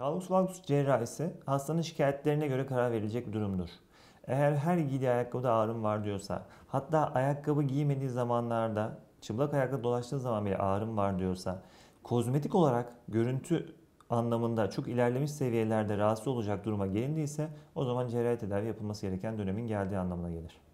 Valgus valgus cerrahisi hastanın şikayetlerine göre karar verilecek bir durumdur. Eğer her giydiği ayakkabıda ağrım var diyorsa, hatta ayakkabı giymediği zamanlarda çıplak ayakla dolaştığı zaman bile ağrım var diyorsa, kozmetik olarak görüntü anlamında çok ilerlemiş seviyelerde rahatsız olacak duruma gelindiyse o zaman cerrahi tedavi yapılması gereken dönemin geldiği anlamına gelir.